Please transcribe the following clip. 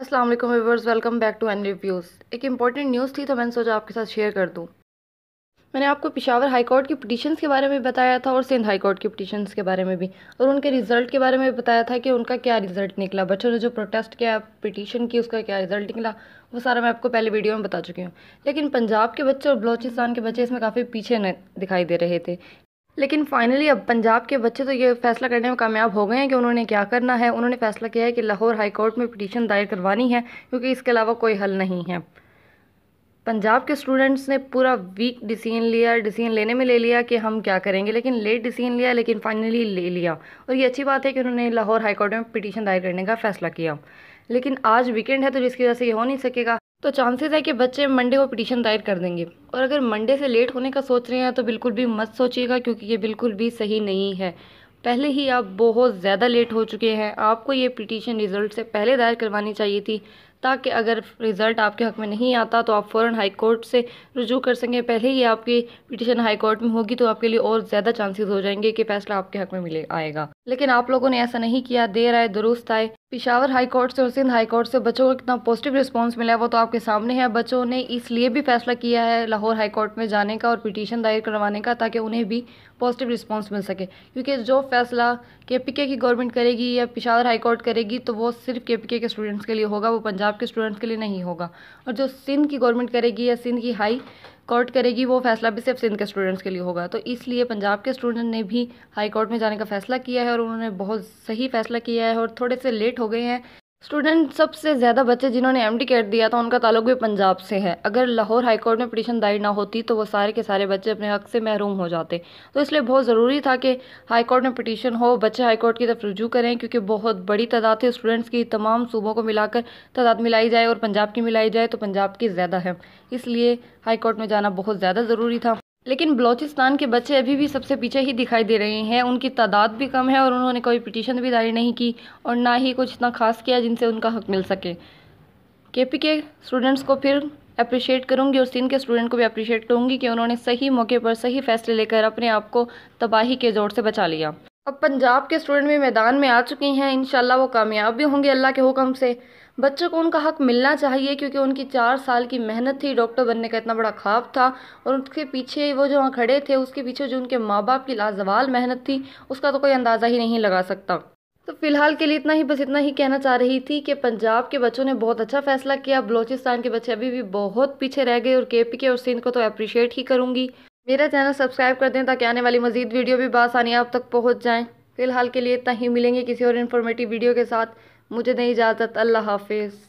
Aslam viewers welcome back to N reviews एक important news थी तो मैंने सोचा आपके साथ शेयर कर दूँ मैंने आपको पिशावर हाई कोर्ट की पटिशन्स के बारे में बताया था और सिंध हाई कोर्ट की पटिशन्स के बारे में भी और उनके रिज़ल्ट के बारे में भी बताया था कि उनका क्या रिज़ल्ट निकला बच्चों ने जो प्रोटेस्ट किया पटिशन की उसका क्या रिज़ल्ट निकला वो सारा मैं आपको पहले वीडियो में बता चुकी हूँ लेकिन पंजाब के बच्चे और बलोचिस्तान के बच्चे इसमें काफ़ी पीछे न दिखाई दे रहे थे लेकिन फाइनली अब पंजाब के बच्चे तो ये फैसला करने में कामयाब हो गए हैं कि उन्होंने क्या करना है उन्होंने फैसला किया है कि लाहौर हाई कोर्ट में पिटीशन दायर करवानी है क्योंकि इसके अलावा कोई हल नहीं है पंजाब के स्टूडेंट्स ने पूरा वीक डिसीजन लिया डिसीजन लेने में ले लिया कि हम क्या करेंगे लेकिन लेट डिसीजन लिया लेकिन फाइनली ले लिया और ये अच्छी बात है कि उन्होंने लाहौर हाई कोर्ट में पिटीशन दायर करने का फैसला किया लेकिन आज वीकेंड है तो जिसकी वजह से ये हो नहीं सकेगा तो चांसेस है कि बच्चे मंडे को पिटीशन दायर कर देंगे और अगर मंडे से लेट होने का सोच रहे हैं तो बिल्कुल भी मत सोचिएगा क्योंकि ये बिल्कुल भी सही नहीं है पहले ही आप बहुत ज़्यादा लेट हो चुके हैं आपको ये पिटीशन रिज़ल्ट से पहले दायर करवानी चाहिए थी ताकि अगर रिज़ल्ट आपके हक़ में नहीं आता तो आप फ़ौर हाई कोर्ट से रजू कर सकें पहले ही आपकी पिटिशन हाई कोर्ट में होगी तो आपके लिए और ज़्यादा चांसेस हो जाएंगे कि फ़ैसला आपके हक़ में मिले आएगा लेकिन आप लोगों ने ऐसा नहीं किया देर आए दुरुस्त आए पिशावर हाई कोर्ट से और सिंध हाई कोर्ट से बच्चों को कितना पॉजिटिव रिस्पांस मिला है वो तो आपके सामने है बच्चों ने इसलिए भी फैसला किया है लाहौर हाई कोर्ट में जाने का और पिटीशन दायर करवाने का ताकि उन्हें भी पॉजिटिव रिस्पांस मिल सके क्योंकि जो फैसला के पी के की गवर्नमेंट करेगी या पिशावर हाई कोर्ट करेगी तो वो सिर्फ के पी के स्टूडेंट्स के लिए होगा वो पंजाब पंजाब के स्टूडेंट्स के लिए नहीं होगा और जो सिंध की गवर्नमेंट करेगी या सिंध की हाई कोर्ट करेगी वो फैसला भी सिर्फ सिंध के स्टूडेंट्स के लिए होगा तो इसलिए पंजाब के स्टूडेंट ने भी हाई कोर्ट में जाने का फैसला किया है और उन्होंने बहुत सही फैसला किया है और थोड़े से लेट हो गए हैं स्टूडेंट सबसे ज़्यादा बच्चे जिन्होंने एम कैट दिया था उनका ताल्लुक भी पंजाब से है अगर लाहौर हाईकोर्ट में पटिशन दायर ना होती तो वो सारे के सारे बच्चे अपने हक से महरूम हो जाते तो इसलिए बहुत ज़रूरी था कि हाईकोर्ट में पटिशन हो बच्चे हाईकोर्ट की तरफ रुजू करें क्योंकि बहुत बड़ी तादाद है स्टूडेंट्स की तमाम सूबों को मिलाकर तादाद मिलाई जाए और पंजाब की मिलाई जाए तो पंजाब की ज़्यादा है इसलिए हाईकोर्ट में जाना बहुत ज़्यादा ज़रूरी था लेकिन बलोचिस्तान के बच्चे अभी भी सबसे पीछे ही दिखाई दे रहे हैं उनकी तादाद भी कम है और उन्होंने कोई पिटीशन भी दायर नहीं की और ना ही कुछ इतना खास किया जिनसे उनका हक मिल सके के पी के स्टूडेंट्स को फिर अप्रिशिएट करूंगी और सिंध के स्टूडेंट को भी अप्रिशिएट करूंगी कि उन्होंने सही मौके पर सही फैसले लेकर अपने आप को तबाही के जोर से बचा लिया अब पंजाब के स्टूडेंट भी मैदान में आ चुके हैं इन वो कामयाब भी होंगे अल्लाह के हुक्म से बच्चों को उनका हक मिलना चाहिए क्योंकि उनकी चार साल की मेहनत थी डॉक्टर बनने का इतना बड़ा ख्वाब था और उसके पीछे वो जो वहाँ खड़े थे उसके पीछे जो उनके माँ बाप की लाजवाल मेहनत थी उसका तो कोई अंदाज़ा ही नहीं लगा सकता तो फिलहाल के लिए इतना ही बस इतना ही कहना चाह रही थी कि पंजाब के बच्चों ने बहुत अच्छा फैसला किया बलोचिस्तान के बच्चे अभी भी बहुत पीछे रह गए और के और सिंध को तो अप्रिशिएट ही करूँगी मेरा चैनल सब्सक्राइब कर दें ताकि आने वाली मजीद वीडियो भी बासानी आप तक पहुँच जाएँ फ़िलहाल के लिए इतना ही मिलेंगे किसी और इन्फॉर्मेटिव वीडियो के साथ मुझे नहीं इजाज़त अल्लाह हाफिज़